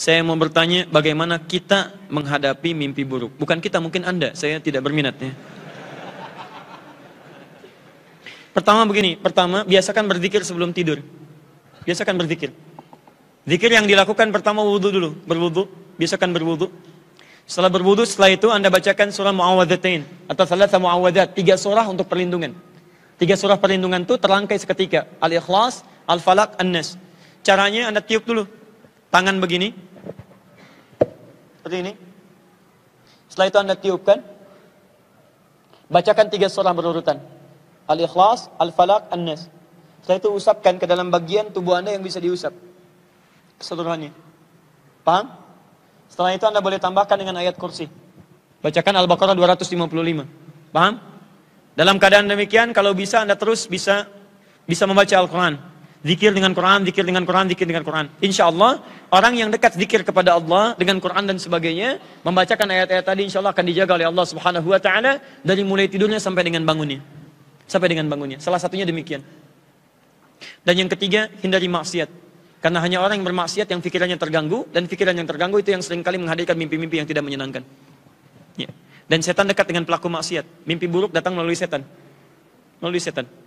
Saya mau bertanya bagaimana kita menghadapi mimpi buruk. Bukan kita, mungkin Anda. Saya tidak berminat ya. Pertama begini, pertama biasakan berzikir sebelum tidur. Biasakan berzikir. Zikir yang dilakukan pertama wudhu dulu, berwudhu. Biasakan berwudhu. Setelah berwudhu, setelah itu Anda bacakan surah Mu'awwadzatain. Atau salah Mu'awwadzat, tiga surah untuk perlindungan. Tiga surah perlindungan itu terangkai seketika. Al-Ikhlas, Al-Falak, An-Nas. Caranya Anda tiup dulu. Tangan begini, seperti ini. Setelah itu Anda tiupkan. Bacakan tiga surah berurutan. Al-Ikhlas, Al-Falaq, An-Nas. Setelah itu usapkan ke dalam bagian tubuh Anda yang bisa diusap. Keseluruhannya. Paham? Setelah itu Anda boleh tambahkan dengan ayat kursi. Bacakan Al-Baqarah 255. Paham? Dalam keadaan demikian, kalau bisa Anda terus bisa bisa membaca Al-Quran. Zikir dengan Quran, zikir dengan Quran, zikir dengan Quran. Insya Allah, orang yang dekat zikir kepada Allah dengan Quran dan sebagainya, membacakan ayat-ayat tadi insya Allah akan dijaga oleh Allah subhanahu wa ta'ala dari mulai tidurnya sampai dengan bangunnya. Sampai dengan bangunnya. Salah satunya demikian. Dan yang ketiga, hindari maksiat. Karena hanya orang yang bermaksiat yang pikirannya terganggu, dan pikiran yang terganggu itu yang seringkali menghadirkan mimpi-mimpi yang tidak menyenangkan. Ya. Dan setan dekat dengan pelaku maksiat. Mimpi buruk datang melalui setan. Melalui setan.